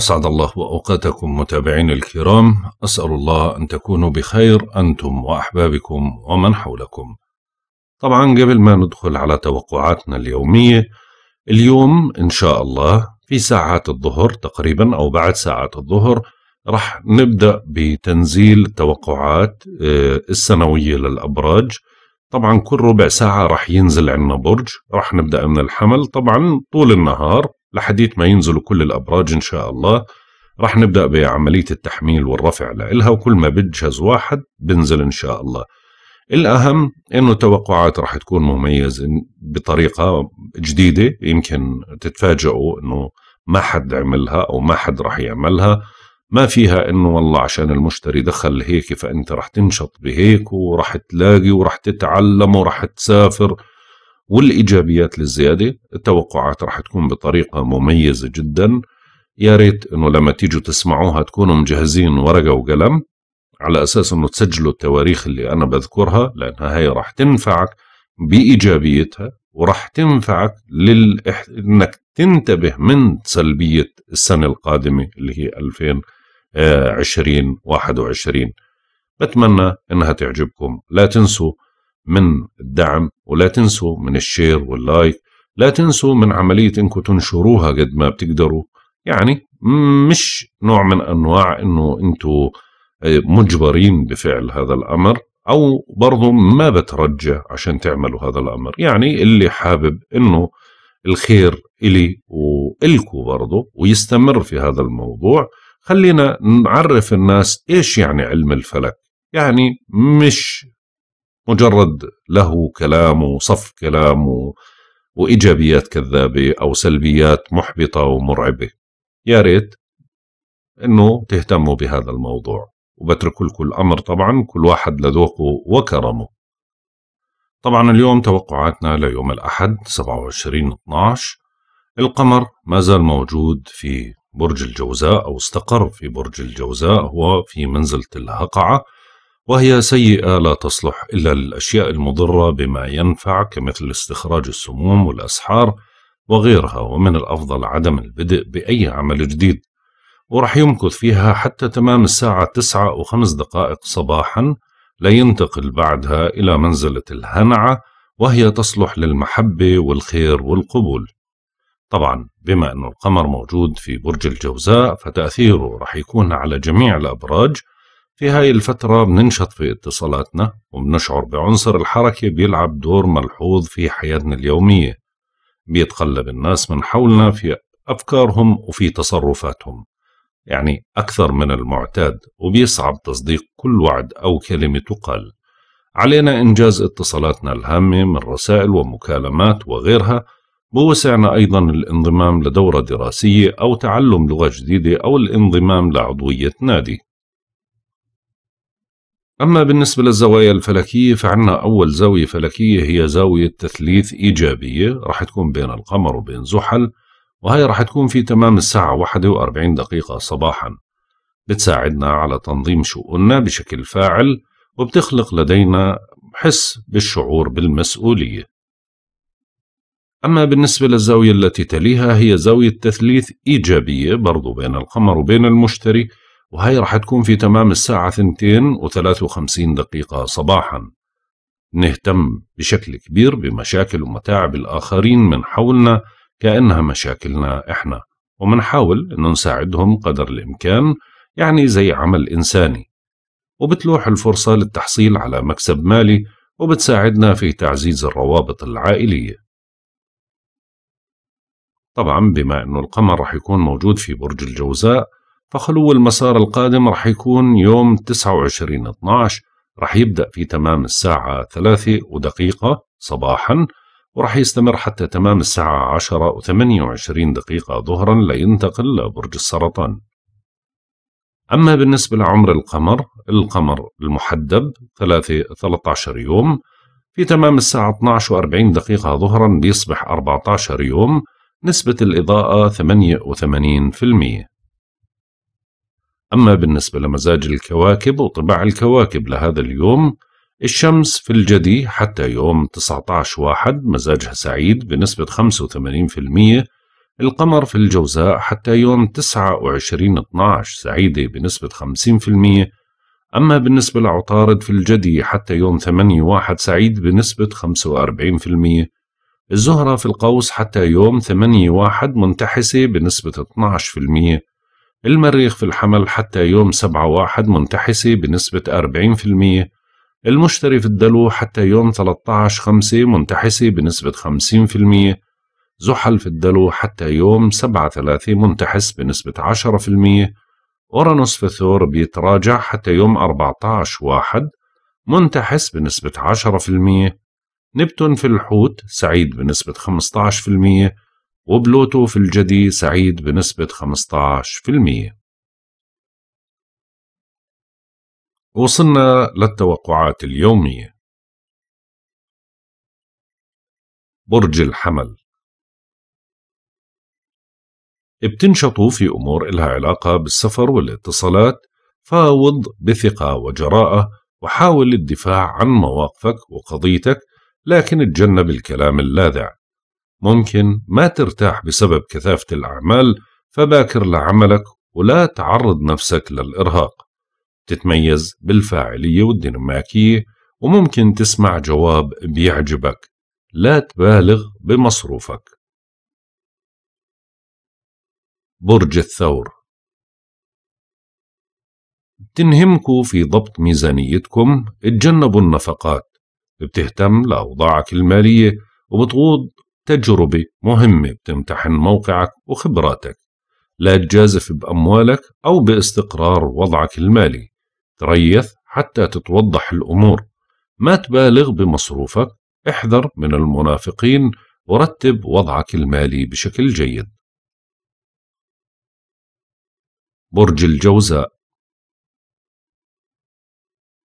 أسعد الله وأوقاتكم متابعين الكرام أسأل الله أن تكونوا بخير أنتم وأحبابكم ومن حولكم طبعا قبل ما ندخل على توقعاتنا اليومية اليوم إن شاء الله في ساعات الظهر تقريبا أو بعد ساعات الظهر رح نبدأ بتنزيل توقعات آه، السنوية للأبراج طبعا كل ربع ساعة رح ينزل عنا برج رح نبدأ من الحمل طبعا طول النهار لحديت ما ينزلوا كل الأبراج إن شاء الله رح نبدأ بعملية التحميل والرفع لإلها وكل ما بتجهز واحد بنزل إن شاء الله الأهم إنه التوقعات رح تكون مميزة بطريقة جديدة يمكن تتفاجئوا إنه ما حد عملها أو ما حد رح يعملها ما فيها انه والله عشان المشتري دخل هيك فانت رح تنشط بهيك ورح تلاقي ورح تتعلم ورح تسافر والايجابيات للزياده التوقعات راح تكون بطريقه مميزه جدا يا ريت انه لما تيجوا تسمعوها تكونوا مجهزين ورقه وقلم على اساس انه تسجلوا التواريخ اللي انا بذكرها لانها هي راح تنفعك بايجابيتها وراح تنفعك لل انك تنتبه من سلبيه السنه القادمه اللي هي 2020 21 بتمنى انها تعجبكم لا تنسوا من الدعم ولا تنسوا من الشير واللايك لا تنسوا من عملية انكم تنشروها قد ما بتقدروا يعني مش نوع من انواع انه انتم آه، مجبرين بفعل هذا الامر او برضو ما بترجع عشان تعملوا هذا الامر يعني اللي حابب انه الخير الي والكو برضو ويستمر في هذا الموضوع خلينا نعرف الناس ايش يعني علم الفلك يعني مش مجرد له كلام وصف كلام وإيجابيات كذابة أو سلبيات محبطة ومرعبة يا ريت أنه تهتموا بهذا الموضوع وبترك لكم الأمر طبعا كل واحد لذوقه وكرمه طبعا اليوم توقعاتنا ليوم الأحد 27 12 القمر ما زال موجود في برج الجوزاء أو استقر في برج الجوزاء هو في منزلة الهقعة وهي سيئة لا تصلح إلا للأشياء المضرة بما ينفع كمثل استخراج السموم والأسحار وغيرها ومن الأفضل عدم البدء بأي عمل جديد ورح يمكث فيها حتى تمام الساعة تسعة وخمس دقائق صباحا لا ينتقل بعدها إلى منزلة الهنعة وهي تصلح للمحبة والخير والقبول طبعا بما أن القمر موجود في برج الجوزاء فتأثيره رح يكون على جميع الأبراج في هاي الفترة بننشط في اتصالاتنا وبنشعر بعنصر الحركة بيلعب دور ملحوظ في حياتنا اليومية بيتقلب الناس من حولنا في أفكارهم وفي تصرفاتهم يعني أكثر من المعتاد وبيصعب تصديق كل وعد أو كلمة تقال علينا إنجاز اتصالاتنا الهامة من رسائل ومكالمات وغيرها بوسعنا أيضا الانضمام لدورة دراسية أو تعلم لغة جديدة أو الانضمام لعضوية نادي أما بالنسبة للزوايا الفلكية فعنا أول زاوية فلكية هي زاوية تثليث إيجابية راح تكون بين القمر وبين زحل وهي راح تكون في تمام الساعة واحدة وأربعين دقيقة صباحا بتساعدنا على تنظيم شؤوننا بشكل فاعل وبتخلق لدينا حس بالشعور بالمسؤولية أما بالنسبة للزاوية التي تليها هي زاوية تثليث إيجابية برضو بين القمر وبين المشتري وهي راح تكون في تمام الساعة 2 وثلاث وخمسين دقيقة صباحا نهتم بشكل كبير بمشاكل ومتاعب الآخرين من حولنا كأنها مشاكلنا إحنا ومنحاول أن نساعدهم قدر الإمكان يعني زي عمل إنساني وبتلوح الفرصة للتحصيل على مكسب مالي وبتساعدنا في تعزيز الروابط العائلية طبعا بما أنه القمر رح يكون موجود في برج الجوزاء فخلو المسار القادم رح يكون يوم 29 12 رح يبدأ في تمام الساعة 3 ودقيقة صباحا ورح يستمر حتى تمام الساعة 10 و28 دقيقة ظهرا لينتقل لبرج السرطان أما بالنسبة لعمر القمر القمر المحدب 13 يوم في تمام الساعة 12 و40 دقيقة ظهرا بيصبح 14 يوم نسبة الإضاءة 88% أما بالنسبة لمزاج الكواكب وطباع الكواكب لهذا اليوم الشمس في الجدي حتى يوم 19 واحد مزاجها سعيد بنسبة 85% القمر في الجوزاء حتى يوم 29 12 سعيدة بنسبة 50% أما بالنسبة لعطارد في الجدي حتى يوم 8 واحد سعيد بنسبة 45% الزهرة في القوس حتى يوم 8 واحد منتحسة بنسبة 12% المريخ في الحمل حتى يوم 7 واحد منتحسة بنسبة 40% المشتري في الدلو حتى يوم 13 خمسة منتحسة بنسبة 50% زحل في الدلو حتى يوم 7 ثلاثة منتحس بنسبة 10% أورانوس في الثور بيتراجع حتى يوم 14 واحد منتحس بنسبة 10% نبتون في الحوت سعيد بنسبة 15% وبلوتو في الجدي سعيد بنسبة 15% وصلنا للتوقعات اليومية برج الحمل بتنشطوا في أمور إلها علاقة بالسفر والاتصالات فاوض بثقة وجراءة وحاول الدفاع عن مواقفك وقضيتك لكن اتجنب الكلام اللاذع ممكن ما ترتاح بسبب كثافة الأعمال فباكر لعملك ولا تعرض نفسك للإرهاق تتميز بالفاعلية والديناميكية وممكن تسمع جواب بيعجبك لا تبالغ بمصروفك برج الثور بتنهمكوا في ضبط ميزانيتكم اتجنبوا النفقات بتهتم لأوضاعك المالية وبتغوض تجربة مهمة بتمتحن موقعك وخبراتك لا تجازف بأموالك أو باستقرار وضعك المالي تريث حتى تتوضح الأمور ما تبالغ بمصروفك احذر من المنافقين ورتب وضعك المالي بشكل جيد برج الجوزاء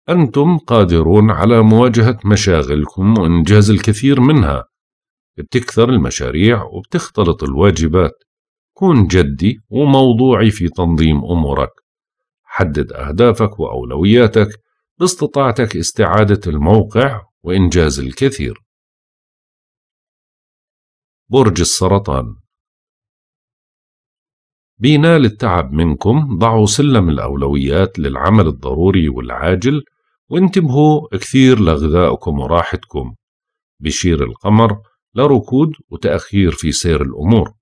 أنتم قادرون على مواجهة مشاغلكم وإنجاز الكثير منها بتكثر المشاريع وبتختلط الواجبات كن جدي وموضوعي في تنظيم أمورك حدد أهدافك وأولوياتك باستطاعتك استعادة الموقع وإنجاز الكثير برج السرطان بينال التعب منكم ضعوا سلم الأولويات للعمل الضروري والعاجل وانتبهوا كثير لغذائكم وراحتكم بشير القمر لا ركود وتأخير في سير الأمور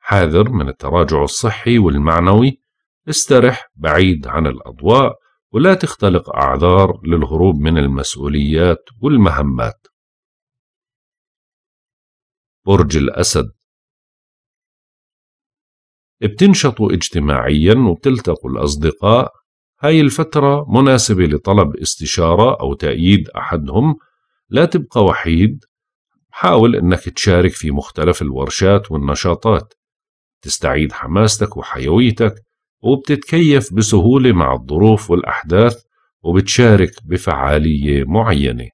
حاذر من التراجع الصحي والمعنوي استرح بعيد عن الأضواء ولا تختلق أعذار للهروب من المسؤوليات والمهمات برج الأسد بتنشطوا اجتماعيا وبتلتقوا الأصدقاء هاي الفترة مناسبة لطلب استشارة أو تأييد أحدهم لا تبقى وحيد حاول أنك تشارك في مختلف الورشات والنشاطات تستعيد حماستك وحيويتك وبتتكيف بسهولة مع الظروف والأحداث وبتشارك بفعالية معينة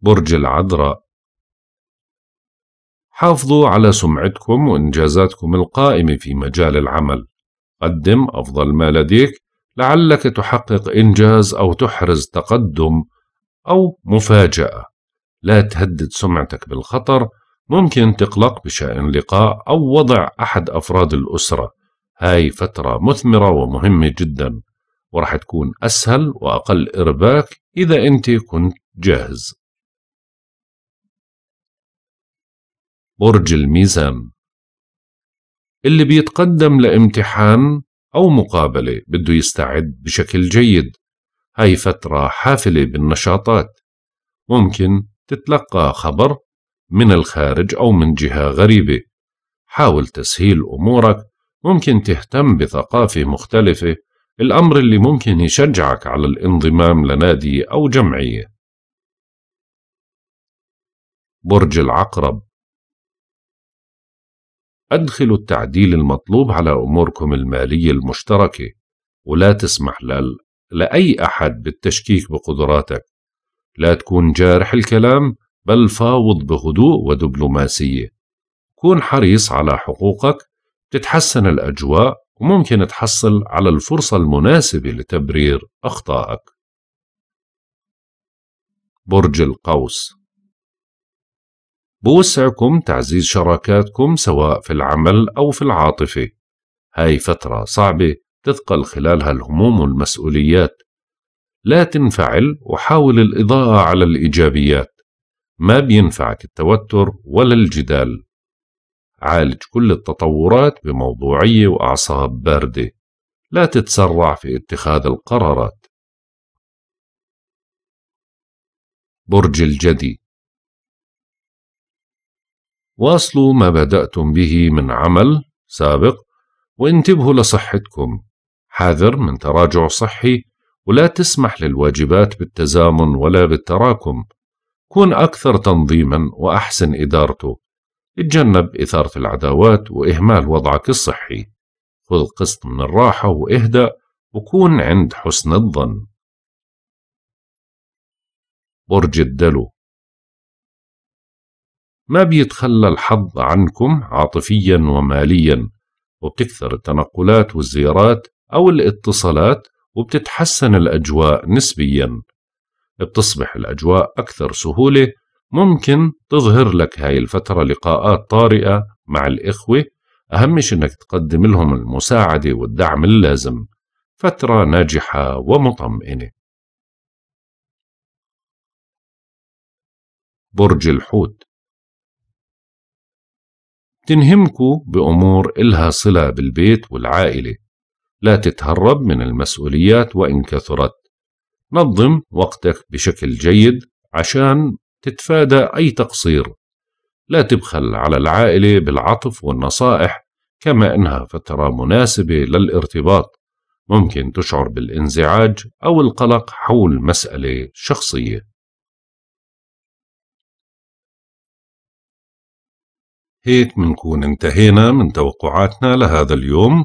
برج العذراء حافظوا على سمعتكم وإنجازاتكم القائمة في مجال العمل قدم أفضل ما لديك لعلك تحقق إنجاز أو تحرز تقدم أو مفاجأة لا تهدد سمعتك بالخطر ممكن تقلق بشأن لقاء أو وضع أحد أفراد الأسرة هاي فترة مثمرة ومهمة جدا ورح تكون أسهل وأقل إرباك إذا أنت كنت جاهز برج الميزان اللي بيتقدم لامتحان أو مقابلة بده يستعد بشكل جيد هاي فترة حافلة بالنشاطات ممكن تتلقى خبر من الخارج أو من جهة غريبة حاول تسهيل أمورك ممكن تهتم بثقافة مختلفة الأمر اللي ممكن يشجعك على الانضمام لنادي أو جمعية برج العقرب أدخلوا التعديل المطلوب على أموركم المالية المشتركة ولا تسمح للأمر لأي أحد بالتشكيك بقدراتك لا تكون جارح الكلام بل فاوض بهدوء ودبلوماسية كون حريص على حقوقك تتحسن الأجواء وممكن تحصل على الفرصة المناسبة لتبرير أخطائك برج القوس بوسعكم تعزيز شراكاتكم سواء في العمل أو في العاطفة هاي فترة صعبة تثقل خلالها الهموم والمسؤوليات لا تنفعل وحاول الإضاءة على الإيجابيات ما بينفعك التوتر ولا الجدال عالج كل التطورات بموضوعية وأعصاب باردة لا تتسرع في اتخاذ القرارات برج الجدي واصلوا ما بدأتم به من عمل سابق وانتبهوا لصحتكم حاذر من تراجع صحي ولا تسمح للواجبات بالتزامن ولا بالتراكم كن أكثر تنظيما وأحسن إدارته اتجنب إثارة العداوات وإهمال وضعك الصحي خذ قسط من الراحة واهدأ وكون عند حسن الظن برج الدلو ما بيتخلى الحظ عنكم عاطفيا وماليا وبتكثر التنقلات والزيارات أو الاتصالات وبتتحسن الأجواء نسبيا بتصبح الأجواء أكثر سهولة ممكن تظهر لك هاي الفترة لقاءات طارئة مع الإخوة أهم أنك تقدم لهم المساعدة والدعم اللازم فترة ناجحة ومطمئنة برج الحوت تنهمكوا بأمور إلها صلة بالبيت والعائلة لا تتهرب من المسؤوليات وإن كثرت نظم وقتك بشكل جيد عشان تتفادى أي تقصير لا تبخل على العائلة بالعطف والنصائح كما إنها فترة مناسبة للارتباط ممكن تشعر بالانزعاج أو القلق حول مسألة شخصية هيك منكون انتهينا من توقعاتنا لهذا اليوم